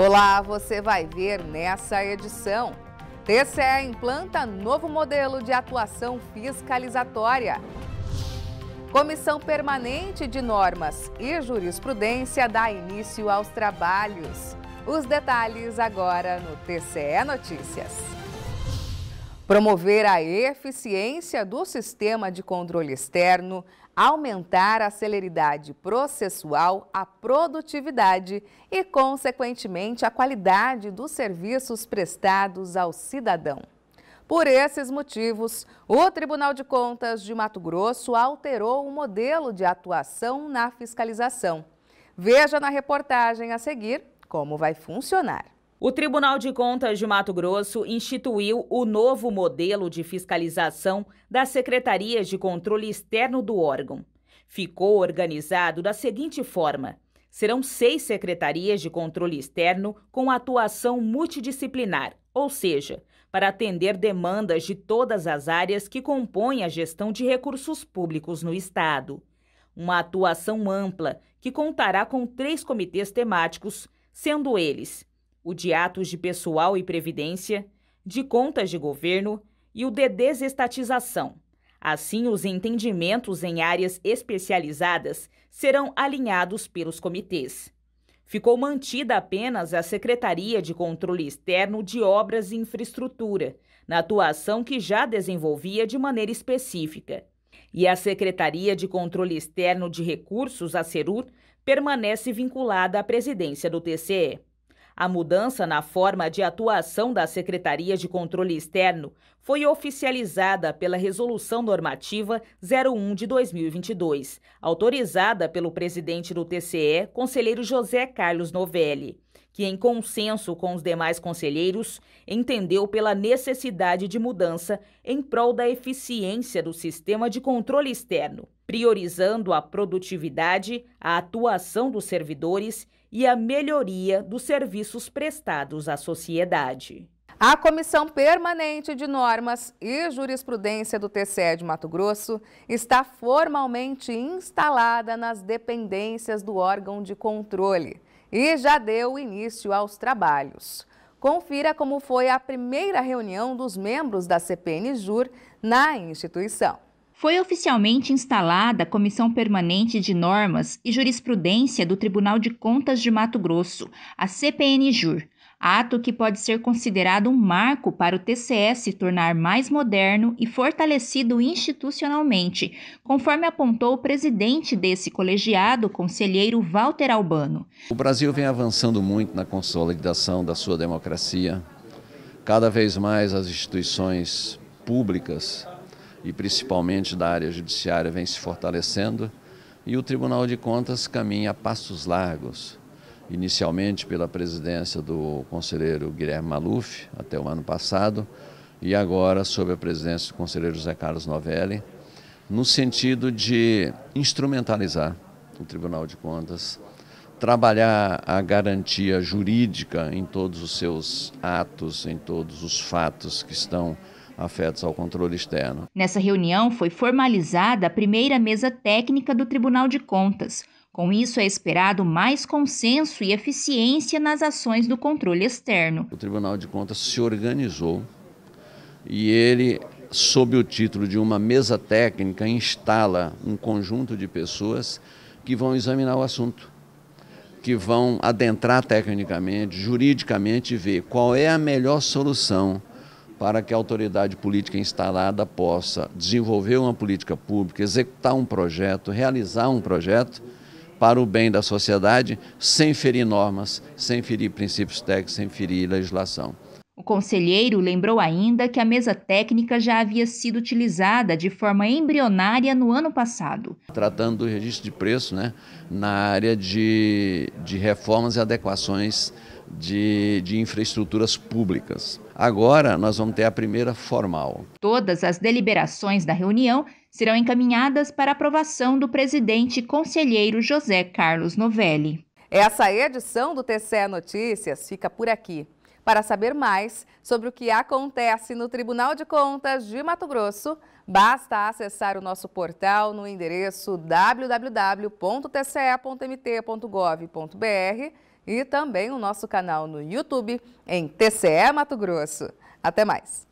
Olá, você vai ver nessa edição. TCE implanta novo modelo de atuação fiscalizatória. Comissão Permanente de Normas e Jurisprudência dá início aos trabalhos. Os detalhes agora no TCE Notícias. Promover a eficiência do sistema de controle externo aumentar a celeridade processual, a produtividade e, consequentemente, a qualidade dos serviços prestados ao cidadão. Por esses motivos, o Tribunal de Contas de Mato Grosso alterou o modelo de atuação na fiscalização. Veja na reportagem a seguir como vai funcionar. O Tribunal de Contas de Mato Grosso instituiu o novo modelo de fiscalização das secretarias de controle externo do órgão. Ficou organizado da seguinte forma: serão seis secretarias de controle externo com atuação multidisciplinar, ou seja, para atender demandas de todas as áreas que compõem a gestão de recursos públicos no Estado. Uma atuação ampla que contará com três comitês temáticos, sendo eles o de atos de pessoal e previdência, de contas de governo e o de desestatização. Assim, os entendimentos em áreas especializadas serão alinhados pelos comitês. Ficou mantida apenas a Secretaria de Controle Externo de Obras e Infraestrutura, na atuação que já desenvolvia de maneira específica. E a Secretaria de Controle Externo de Recursos, a CERUR, permanece vinculada à presidência do TCE. A mudança na forma de atuação da Secretaria de Controle Externo foi oficializada pela Resolução Normativa 01 de 2022, autorizada pelo presidente do TCE, conselheiro José Carlos Novelli, que, em consenso com os demais conselheiros, entendeu pela necessidade de mudança em prol da eficiência do sistema de controle externo, priorizando a produtividade, a atuação dos servidores e e a melhoria dos serviços prestados à sociedade. A Comissão Permanente de Normas e Jurisprudência do TCE de Mato Grosso está formalmente instalada nas dependências do órgão de controle e já deu início aos trabalhos. Confira como foi a primeira reunião dos membros da CPN-JUR na instituição foi oficialmente instalada a Comissão Permanente de Normas e Jurisprudência do Tribunal de Contas de Mato Grosso, a CPNJUR, ato que pode ser considerado um marco para o TCS se tornar mais moderno e fortalecido institucionalmente, conforme apontou o presidente desse colegiado, conselheiro Walter Albano. O Brasil vem avançando muito na consolidação da sua democracia. Cada vez mais as instituições públicas e principalmente da área judiciária vem se fortalecendo e o Tribunal de Contas caminha a passos largos, inicialmente pela presidência do conselheiro Guilherme Maluf até o ano passado e agora sob a presidência do conselheiro José Carlos Novelli, no sentido de instrumentalizar o Tribunal de Contas, trabalhar a garantia jurídica em todos os seus atos, em todos os fatos que estão afetos ao controle externo. Nessa reunião foi formalizada a primeira mesa técnica do Tribunal de Contas. Com isso, é esperado mais consenso e eficiência nas ações do controle externo. O Tribunal de Contas se organizou e ele, sob o título de uma mesa técnica, instala um conjunto de pessoas que vão examinar o assunto, que vão adentrar tecnicamente, juridicamente, ver qual é a melhor solução para que a autoridade política instalada possa desenvolver uma política pública, executar um projeto, realizar um projeto para o bem da sociedade, sem ferir normas, sem ferir princípios técnicos, sem ferir legislação. O conselheiro lembrou ainda que a mesa técnica já havia sido utilizada de forma embrionária no ano passado. Tratando do registro de preço né, na área de, de reformas e adequações de, de, infraestruturas públicas. Agora nós vamos ter a primeira formal. Todas as deliberações da reunião serão encaminhadas para aprovação do presidente conselheiro José Carlos Novelli. Essa edição do TCE Notícias fica por aqui. Para saber mais sobre o que acontece no Tribunal de Contas de Mato Grosso, basta acessar o nosso portal no endereço www.tce.mt.gov.br e também o nosso canal no YouTube em TCE Mato Grosso. Até mais!